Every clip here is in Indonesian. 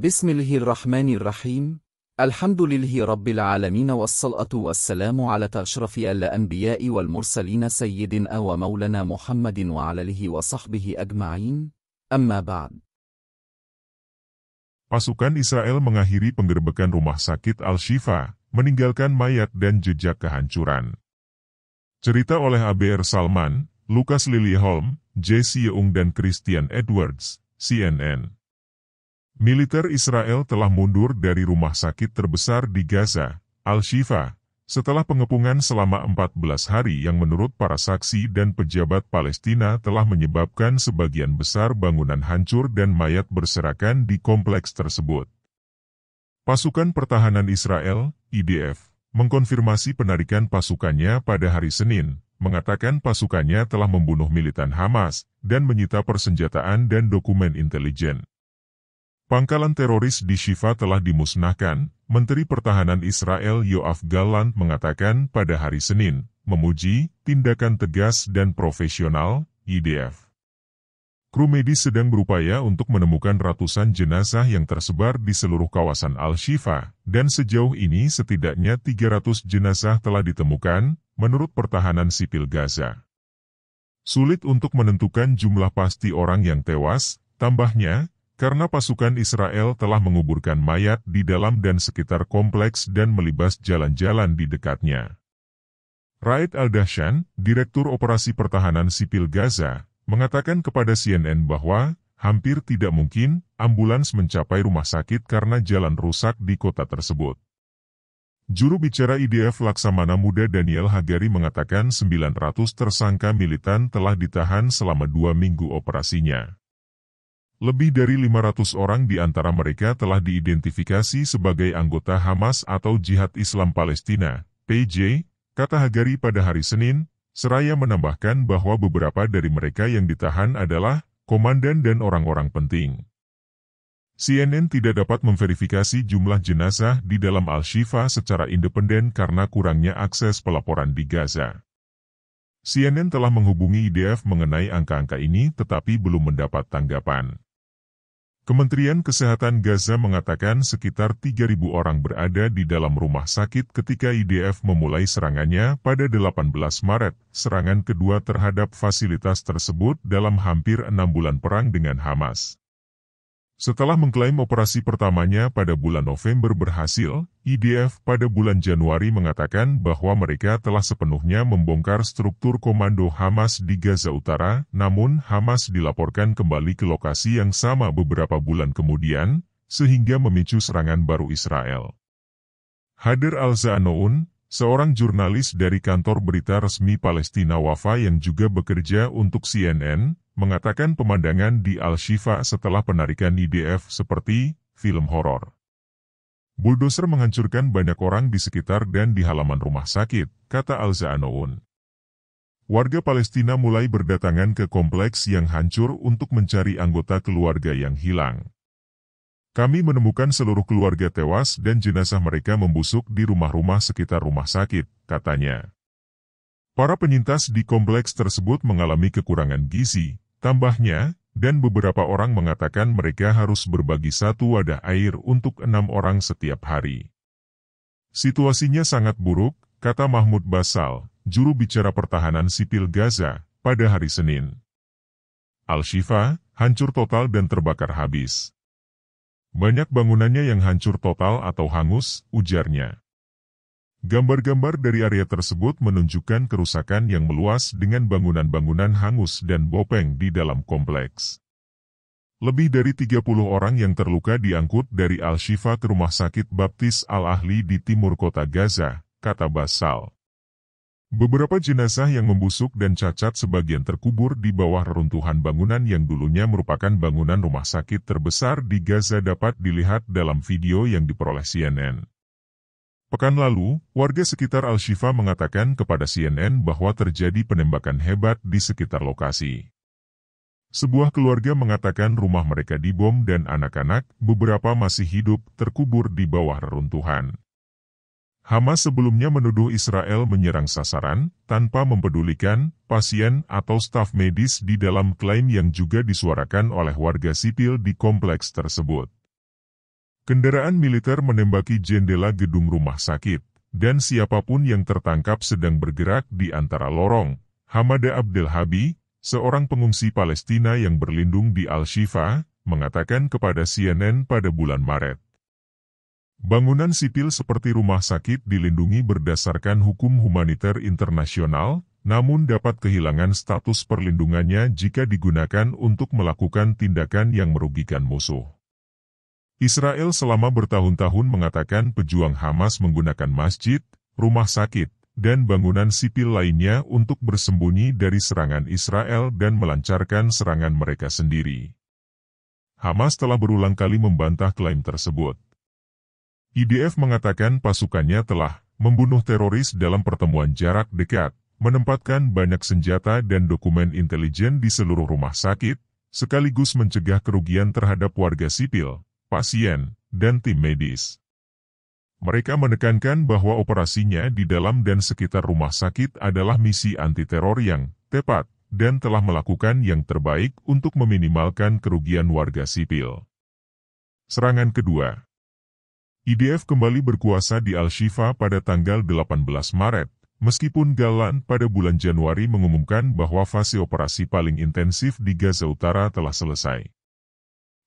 Bismillahirrahmanirrahim. Alhamdulillahi Rabbil Alamin wassalatu wassalamu ala al-anbiya'i wal mursalin sayyidina wa maulana Muhammadin wa alalihi wa sahbihi ajma'in. Amma Pasukan Israel mengakhiri penggerbekan rumah sakit Al-Shifa, meninggalkan mayat dan jejak kehancuran. Cerita oleh ABR Salman, Lukas Liliholm, Jesse Yeung dan Christian Edwards, CNN. Militer Israel telah mundur dari rumah sakit terbesar di Gaza, Al-Shifa, setelah pengepungan selama 14 hari yang menurut para saksi dan pejabat Palestina telah menyebabkan sebagian besar bangunan hancur dan mayat berserakan di kompleks tersebut. Pasukan Pertahanan Israel, IDF, mengkonfirmasi penarikan pasukannya pada hari Senin, mengatakan pasukannya telah membunuh militan Hamas dan menyita persenjataan dan dokumen intelijen. Pangkalan teroris di Shifa telah dimusnahkan, Menteri Pertahanan Israel Yoav Gallant mengatakan pada hari Senin, memuji tindakan tegas dan profesional IDF. Kru medis sedang berupaya untuk menemukan ratusan jenazah yang tersebar di seluruh kawasan Al-Shifa, dan sejauh ini setidaknya 300 jenazah telah ditemukan, menurut pertahanan sipil Gaza. Sulit untuk menentukan jumlah pasti orang yang tewas, tambahnya, karena pasukan Israel telah menguburkan mayat di dalam dan sekitar kompleks dan melibas jalan-jalan di dekatnya. Raid Al-Dahshan, Direktur Operasi Pertahanan Sipil Gaza, mengatakan kepada CNN bahwa hampir tidak mungkin ambulans mencapai rumah sakit karena jalan rusak di kota tersebut. Juru bicara IDF Laksamana Muda Daniel Hagari mengatakan 900 tersangka militan telah ditahan selama dua minggu operasinya. Lebih dari 500 orang di antara mereka telah diidentifikasi sebagai anggota Hamas atau Jihad Islam Palestina, PJ, kata Hagari pada hari Senin, seraya menambahkan bahwa beberapa dari mereka yang ditahan adalah komandan dan orang-orang penting. CNN tidak dapat memverifikasi jumlah jenazah di dalam Al-Shifa secara independen karena kurangnya akses pelaporan di Gaza. CNN telah menghubungi IDF mengenai angka-angka ini tetapi belum mendapat tanggapan. Kementerian Kesehatan Gaza mengatakan sekitar 3.000 orang berada di dalam rumah sakit ketika IDF memulai serangannya pada 18 Maret. Serangan kedua terhadap fasilitas tersebut dalam hampir enam bulan perang dengan Hamas. Setelah mengklaim operasi pertamanya pada bulan November berhasil, IDF pada bulan Januari mengatakan bahwa mereka telah sepenuhnya membongkar struktur komando Hamas di Gaza Utara, namun Hamas dilaporkan kembali ke lokasi yang sama beberapa bulan kemudian, sehingga memicu serangan baru Israel. Hadir al zaanoun seorang jurnalis dari kantor berita resmi Palestina Wafa yang juga bekerja untuk CNN, mengatakan pemandangan di Al-Shifa setelah penarikan IDF seperti film horor. Bulldozer menghancurkan banyak orang di sekitar dan di halaman rumah sakit, kata Al-Za'anoun. Warga Palestina mulai berdatangan ke kompleks yang hancur untuk mencari anggota keluarga yang hilang. Kami menemukan seluruh keluarga tewas dan jenazah mereka membusuk di rumah-rumah sekitar rumah sakit, katanya. Para penyintas di kompleks tersebut mengalami kekurangan gizi, Tambahnya, dan beberapa orang mengatakan mereka harus berbagi satu wadah air untuk enam orang setiap hari. Situasinya sangat buruk, kata Mahmud Basal, juru bicara pertahanan sipil Gaza, pada hari Senin. Al-Shifa, hancur total dan terbakar habis. Banyak bangunannya yang hancur total atau hangus, ujarnya. Gambar-gambar dari area tersebut menunjukkan kerusakan yang meluas dengan bangunan-bangunan hangus dan bopeng di dalam kompleks. Lebih dari 30 orang yang terluka diangkut dari Al-Shifa ke Rumah Sakit Baptis Al-Ahli di timur kota Gaza, kata Basal. Beberapa jenazah yang membusuk dan cacat sebagian terkubur di bawah reruntuhan bangunan yang dulunya merupakan bangunan rumah sakit terbesar di Gaza dapat dilihat dalam video yang diperoleh CNN. Pekan lalu, warga sekitar Al-Shifa mengatakan kepada CNN bahwa terjadi penembakan hebat di sekitar lokasi. Sebuah keluarga mengatakan rumah mereka dibom dan anak-anak, beberapa masih hidup, terkubur di bawah reruntuhan. Hamas sebelumnya menuduh Israel menyerang sasaran, tanpa mempedulikan, pasien atau staf medis di dalam klaim yang juga disuarakan oleh warga sipil di kompleks tersebut. Kendaraan militer menembaki jendela gedung rumah sakit, dan siapapun yang tertangkap sedang bergerak di antara lorong. Hamada Abdel Habi, seorang pengungsi Palestina yang berlindung di Al-Shifa, mengatakan kepada CNN pada bulan Maret. Bangunan sipil seperti rumah sakit dilindungi berdasarkan hukum humaniter internasional, namun dapat kehilangan status perlindungannya jika digunakan untuk melakukan tindakan yang merugikan musuh. Israel selama bertahun-tahun mengatakan pejuang Hamas menggunakan masjid, rumah sakit, dan bangunan sipil lainnya untuk bersembunyi dari serangan Israel dan melancarkan serangan mereka sendiri. Hamas telah berulang kali membantah klaim tersebut. IDF mengatakan pasukannya telah membunuh teroris dalam pertemuan jarak dekat, menempatkan banyak senjata dan dokumen intelijen di seluruh rumah sakit, sekaligus mencegah kerugian terhadap warga sipil, pasien, dan tim medis. Mereka menekankan bahwa operasinya di dalam dan sekitar rumah sakit adalah misi anti-teror yang tepat dan telah melakukan yang terbaik untuk meminimalkan kerugian warga sipil. Serangan kedua IDF kembali berkuasa di Al-Shifa pada tanggal 18 Maret, meskipun Galan pada bulan Januari mengumumkan bahwa fase operasi paling intensif di Gaza Utara telah selesai.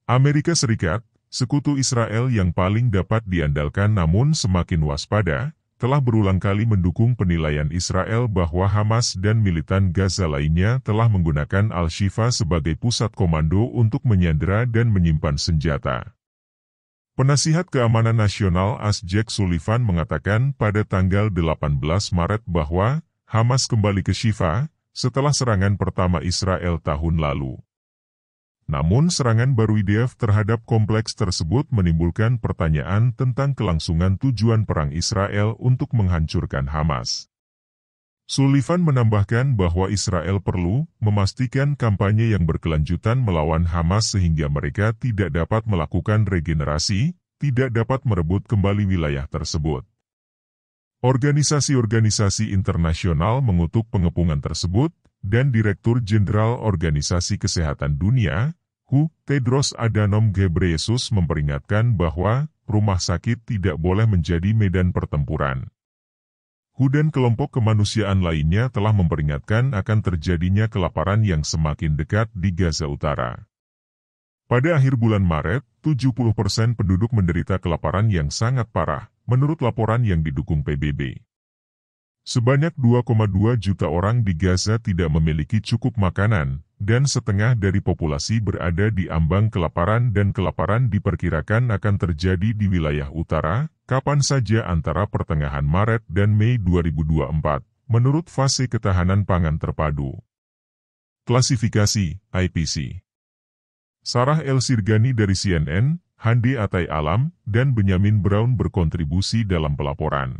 Amerika Serikat, Sekutu Israel yang paling dapat diandalkan namun semakin waspada, telah berulang kali mendukung penilaian Israel bahwa Hamas dan militan Gaza lainnya telah menggunakan Al-Shifa sebagai pusat komando untuk menyandera dan menyimpan senjata. Penasihat Keamanan Nasional Asjek Sullivan mengatakan pada tanggal 18 Maret bahwa Hamas kembali ke Shifa setelah serangan pertama Israel tahun lalu. Namun serangan baru IDF terhadap kompleks tersebut menimbulkan pertanyaan tentang kelangsungan tujuan perang Israel untuk menghancurkan Hamas. Sullivan menambahkan bahwa Israel perlu memastikan kampanye yang berkelanjutan melawan Hamas sehingga mereka tidak dapat melakukan regenerasi, tidak dapat merebut kembali wilayah tersebut. Organisasi-organisasi internasional mengutuk pengepungan tersebut, dan Direktur Jenderal Organisasi Kesehatan Dunia, WHO, Tedros Adhanom Ghebreyesus memperingatkan bahwa rumah sakit tidak boleh menjadi medan pertempuran. WHO dan kelompok kemanusiaan lainnya telah memperingatkan akan terjadinya kelaparan yang semakin dekat di Gaza Utara. Pada akhir bulan Maret, 70% penduduk menderita kelaparan yang sangat parah, menurut laporan yang didukung PBB. Sebanyak 2,2 juta orang di Gaza tidak memiliki cukup makanan, dan setengah dari populasi berada di ambang kelaparan dan kelaparan diperkirakan akan terjadi di wilayah utara, kapan saja antara pertengahan Maret dan Mei 2024, menurut fase ketahanan pangan terpadu. Klasifikasi IPC Sarah El Sirgani dari CNN, Handi Atai Alam, dan Benyamin Brown berkontribusi dalam pelaporan.